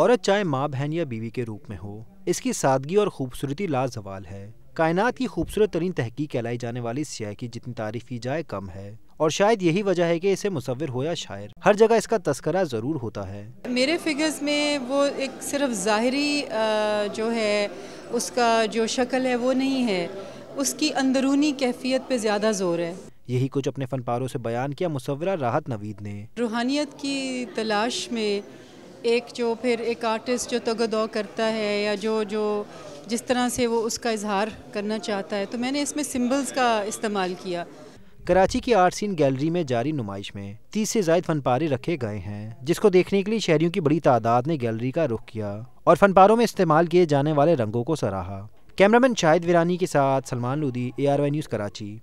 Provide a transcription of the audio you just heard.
औरत चाहे माँ बहन या बीवी के रूप में हो इसकी सादगी और खूबसूरती लाजवाल है कायनात की खूबसूरत तरीन तहकी कहलाई जाने वाली सियाह की जितनी तारीफ की जाए कम है और शायद यही वजह है कि इसे मुसविर हो या शायर हर जगह इसका तस्करा ज़रूर होता है मेरे फिगर्स में वो एक सिर्फ ज़ाहरी जो है उसका जो शक्ल है वो नहीं है उसकी अंदरूनी कैफियत पे ज़्यादा ज़ोर है यही कुछ अपने फनपारों से बयान किया मुसवरा राहत नवीद ने रूहानियत की तलाश में एक जो फिर एक आर्टिस्ट जो तगदौ करता है या जो जो जिस तरह से वो उसका इजहार करना चाहता है तो मैंने इसमें सिम्बल्स का इस्तेमाल किया कराची की आर्ट सीन गैलरी में जारी नुमाइश में तीस से जायद फनपारे रखे गए हैं जिसको देखने के लिए शहरियों की बड़ी तादाद ने गैलरी का रुख किया और फनपारों में इस्तेमाल किए जाने वाले रंगों को सराहा कैमरामैन शाहिद वीरानी के साथ Salman Lodhi A R Y news Karachi